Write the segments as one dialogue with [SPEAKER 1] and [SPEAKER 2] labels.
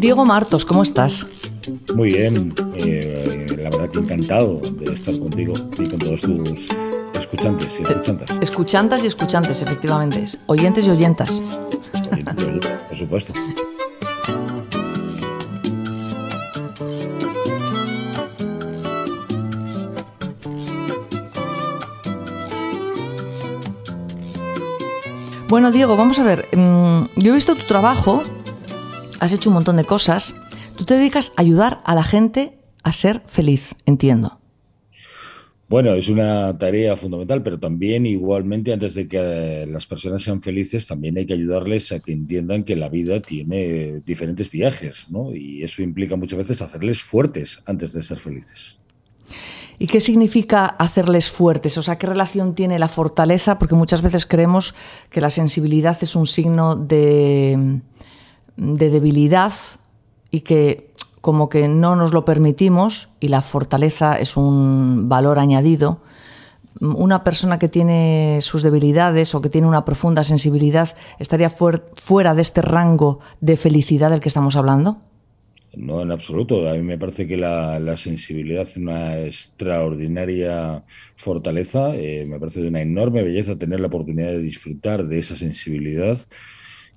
[SPEAKER 1] Diego Martos, ¿cómo estás?
[SPEAKER 2] Muy bien, eh, la verdad que encantado de estar contigo y con todos tus escuchantes y escuchantas.
[SPEAKER 1] Escuchantas y escuchantes, efectivamente. Oyentes y oyentas. Por supuesto. Bueno, Diego, vamos a ver. Mm, yo he visto tu trabajo has hecho un montón de cosas. Tú te dedicas a ayudar a la gente a ser feliz, entiendo.
[SPEAKER 2] Bueno, es una tarea fundamental, pero también igualmente antes de que eh, las personas sean felices, también hay que ayudarles a que entiendan que la vida tiene diferentes viajes, ¿no? Y eso implica muchas veces hacerles fuertes antes de ser felices.
[SPEAKER 1] ¿Y qué significa hacerles fuertes? O sea, ¿qué relación tiene la fortaleza? Porque muchas veces creemos que la sensibilidad es un signo de, de debilidad y que como que no nos lo permitimos y la fortaleza es un valor añadido. Una persona que tiene sus debilidades o que tiene una profunda sensibilidad estaría fuera de este rango de felicidad del que estamos hablando.
[SPEAKER 2] No, en absoluto. A mí me parece que la, sensibilidad es una extraordinaria fortaleza. Eh, me parece de una enorme belleza tener la oportunidad de disfrutar de esa sensibilidad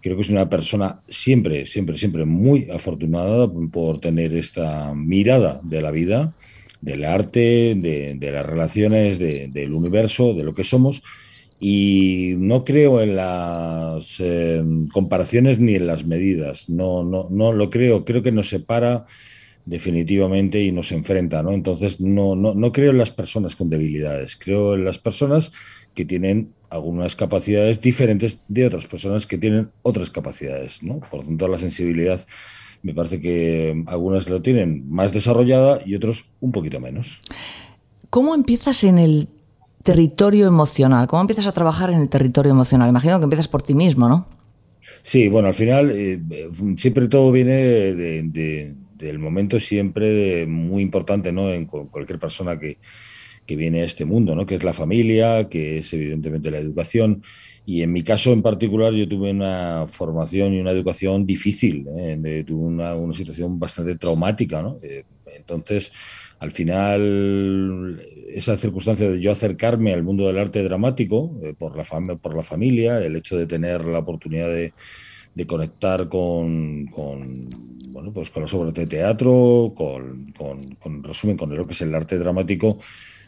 [SPEAKER 2] creo que es una persona siempre, siempre, siempre muy afortunada por tener esta mirada de la vida, del arte, de, las relaciones, del universo, de lo que somos. Y no creo en las eh, comparaciones ni en las medidas, no, no, no lo creo, creo que nos separa definitivamente y nos enfrenta, ¿no? Entonces no, no, creo en las personas con debilidades, creo en las personas que tienen algunas capacidades diferentes de otras personas que tienen otras capacidades, ¿no? Por lo tanto, la sensibilidad me parece que algunas lo tienen más desarrollada y otros un poquito menos.
[SPEAKER 1] ¿Cómo empiezas en el territorio emocional? ¿Cómo empiezas a trabajar en el territorio emocional? Imagino que empiezas por ti mismo, ¿no?
[SPEAKER 2] Sí, bueno, al final eh, siempre todo viene de, el momento siempre muy importante, ¿no? En cualquier persona que, viene a este mundo, ¿no? que es la familia, que es evidentemente la educación. Y en mi caso en particular yo tuve una formación y una educación difícil, ¿eh? tuve una, situación bastante traumática. Eh, entonces, al final, esa circunstancia de yo acercarme al mundo del arte dramático eh, por, la por la familia, el hecho de tener la oportunidad de, de conectar con pues con las obras de teatro, con, con, resumen, con lo que es el arte dramático,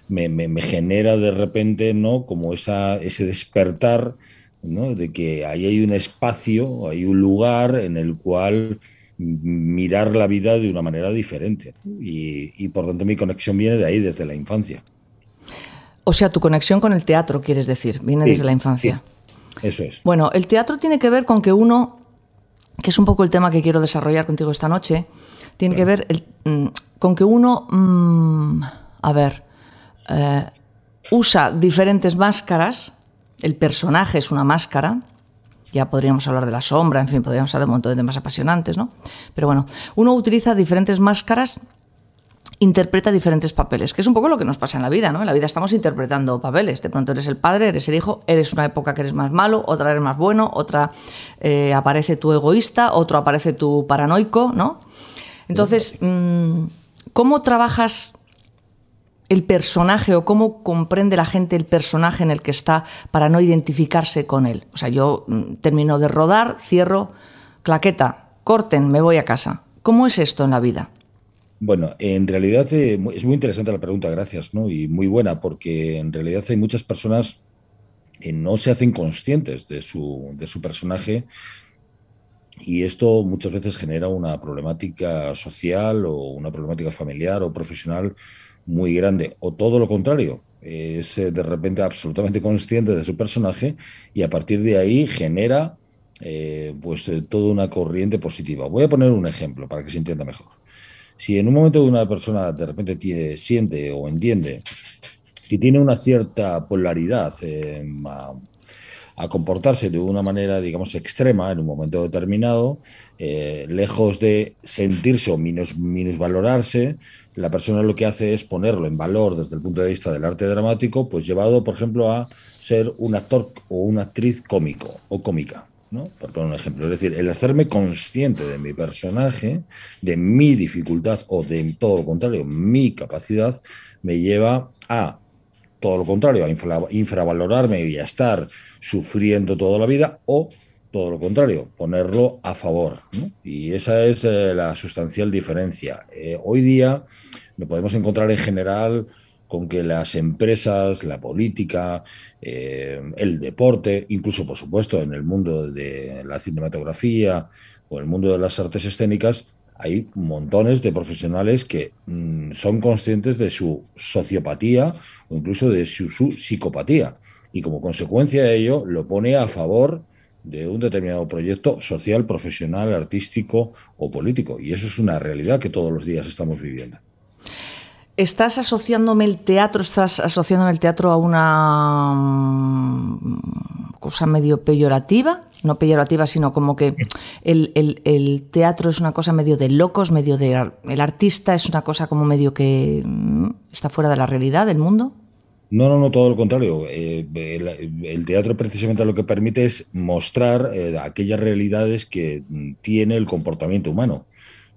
[SPEAKER 2] me, genera de repente, ¿no? Como esa, ese despertar, De que ahí hay un espacio, hay un lugar en el cual mirar la vida de una manera diferente. Y, por tanto mi conexión viene de ahí, desde la infancia. O sea, tu
[SPEAKER 1] conexión con el
[SPEAKER 2] teatro, quieres decir, viene desde la infancia. Eso es.
[SPEAKER 1] Bueno, el teatro tiene que ver con que uno que es un poco el tema que quiero desarrollar contigo esta noche, tiene que ver mm, con que uno, mm, a ver, eh, usa diferentes máscaras, el personaje es una máscara, ya podríamos hablar de la sombra, en fin, podríamos hablar de un montón de temas apasionantes, ¿no? Pero bueno, uno utiliza diferentes máscaras interpreta diferentes papeles, que es un poco lo que nos pasa en la vida, ¿no? En la vida estamos interpretando papeles. De pronto eres el padre, eres el hijo, eres una época que eres más malo, otra eres más bueno, otra eh, aparece tu egoísta, otro aparece tu paranoico, ¿no? Entonces, mm, ¿cómo trabajas el personaje o cómo comprende la gente el personaje en el que está para no identificarse con él? O sea, yo mm, termino de rodar, cierro, claqueta, corten, me voy a casa. ¿Cómo es esto en la vida?
[SPEAKER 2] Bueno, en realidad eh, es muy interesante la pregunta, gracias, ¿no? Y muy buena, porque en realidad hay muchas personas que no se hacen conscientes de su, personaje y esto muchas veces genera una problemática social o una problemática familiar o profesional muy grande, o todo lo contrario, es eh, de repente absolutamente consciente de su personaje y a partir de ahí genera eh, pues toda una corriente positiva. Voy a poner un ejemplo para que se entienda mejor si en un momento de una persona de repente siente o entiende que tiene una cierta polaridad em, a, comportarse de una manera, digamos, extrema en un momento determinado, eh, lejos de sentirse o minus, valorarse, la persona lo que hace es ponerlo en valor desde el punto de vista del arte dramático, pues llevado, por ejemplo, a ser un actor o una actriz cómico o cómica. Por un ejemplo, es decir, el hacerme consciente de mi personaje, de mi dificultad o de todo lo contrario, mi capacidad, me lleva a todo lo contrario, a infravalorarme y a estar sufriendo toda la vida o todo lo contrario, ponerlo a favor. Y esa es eh, la sustancial diferencia. Eh, hoy día lo podemos encontrar en general con que las empresas, la política, eh, el deporte, incluso por supuesto en el mundo de la cinematografía o el mundo de las artes escénicas, hay montones de profesionales que mm, son conscientes de su sociopatía o incluso de su, psicopatía. Y como consecuencia de ello, lo pone a favor de un determinado proyecto social, profesional, artístico o político. Y eso es una realidad que todos los días estamos viviendo.
[SPEAKER 1] Estás asociándome el teatro, estás asociándome el teatro a una mm, cosa medio peyorativa, no peyorativa, sino como que el, teatro es una cosa medio de locos, medio de... El artista es una cosa como medio que mm, está fuera de la realidad, del mundo.
[SPEAKER 2] No, no, no, todo lo contrario. Eh, el, teatro precisamente lo que permite es mostrar eh, aquellas realidades que mm, tiene el comportamiento humano.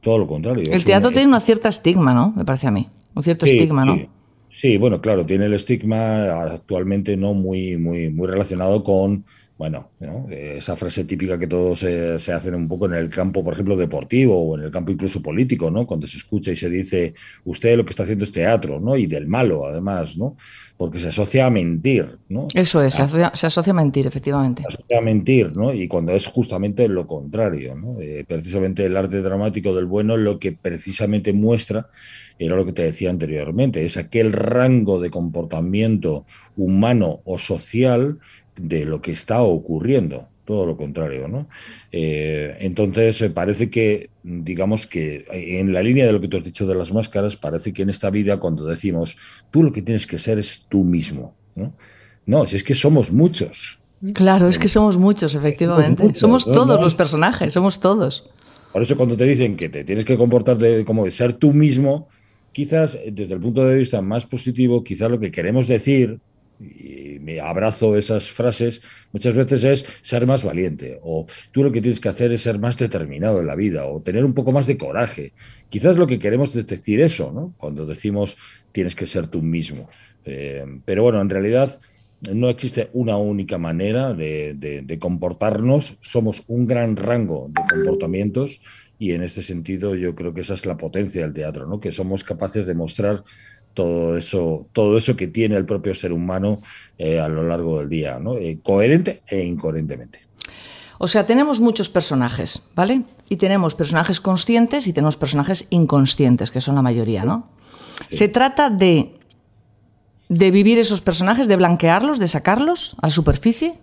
[SPEAKER 2] Todo lo contrario. El teatro
[SPEAKER 1] tiene una cierta estigma, ¿no? Me parece a mí
[SPEAKER 2] un cierto estigma, ¿no? Sí. sí. bueno, claro, tiene el estigma actualmente no muy, muy, muy relacionado con bueno, ¿no? esa frase típica que todos se, hacen un poco en el campo, por ejemplo, deportivo o en el campo incluso político, ¿no? Cuando se escucha y se dice, usted lo que está haciendo es teatro, ¿no? Y del malo, además, ¿no? Porque se asocia a mentir, ¿no? Eso es, se, ah. asocia, a mentir, efectivamente. Se asocia a mentir, ¿no? Y cuando es justamente lo contrario, ¿no? Eh, precisamente el arte dramático del bueno lo que precisamente muestra, era lo que te decía anteriormente, es aquel rango de comportamiento humano o social de lo que está ocurriendo todo lo contrario, ¿no? Eh, entonces eh, parece que, digamos que eh, en la línea de lo que tú has dicho de las máscaras, parece que en esta vida cuando decimos tú lo que tienes que ser es tú mismo, ¿no? si es que somos muchos.
[SPEAKER 1] Claro, es que somos muchos, efectivamente. Somos, todos los
[SPEAKER 2] personajes, somos todos. Por eso cuando te dicen que te tienes que comportar como de ser tú mismo, quizás desde el punto de vista más positivo, quizás lo que queremos decir y me abrazo esas frases, muchas veces es ser más valiente o tú lo que tienes que hacer es ser más determinado en la vida o tener un poco más de coraje. Quizás lo que queremos es decir eso, Cuando decimos tienes que ser tú mismo. Eh, pero bueno, en realidad no existe una única manera de, de comportarnos, somos un gran rango de comportamientos y en este sentido yo creo que esa es la potencia del teatro, ¿no? Que somos capaces de mostrar todo eso, todo eso que tiene el propio ser humano eh, a lo largo del día, ¿no? Eh, coherente e incoherentemente.
[SPEAKER 1] O sea, tenemos muchos personajes, ¿vale? Y tenemos personajes conscientes y tenemos personajes inconscientes, que son la mayoría, ¿no? Se trata de, de vivir esos personajes, de blanquearlos, de sacarlos a la superficie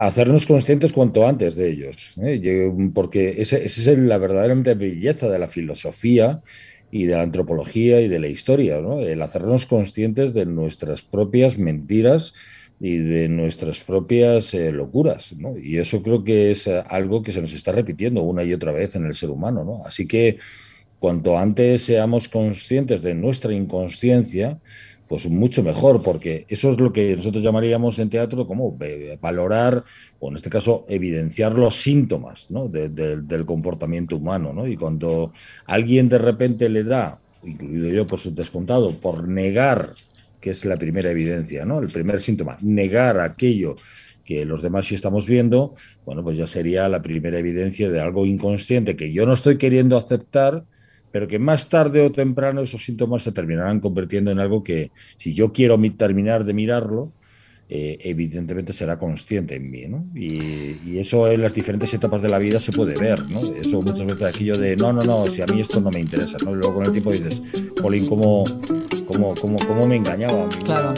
[SPEAKER 2] hacernos conscientes cuanto antes de ellos, ¿eh? porque esa es la verdaderamente belleza de la filosofía y de la antropología y de la historia, el hacernos conscientes de nuestras propias mentiras y de nuestras propias eh, locuras. Y eso creo que es eh, algo que se nos está repitiendo una y otra vez en el ser humano. Así que cuanto antes seamos conscientes de nuestra inconsciencia, pues mucho mejor, porque eso es lo que nosotros llamaríamos en teatro como eh, valorar, o en este caso, evidenciar los síntomas del comportamiento humano. Y cuando alguien de repente le da, incluido yo por su descontado, por negar, que es la primera evidencia, ¿no? el primer síntoma, negar aquello que los demás sí estamos viendo, bueno, pues ya sería la primera evidencia de algo inconsciente que yo no estoy queriendo aceptar, pero que más tarde o temprano esos síntomas se terminarán convirtiendo en algo que, si yo quiero terminar de mirarlo, eh, evidentemente será consciente en mí, Y, eso en las diferentes etapas de la vida se puede ver, ¿no? Eso muchas veces aquello de, no, no, no, si a mí esto no me interesa, ¿no? luego con el tiempo dices, Colin, ¿cómo, cómo, cómo, cómo me engañaba? A mí? Claro.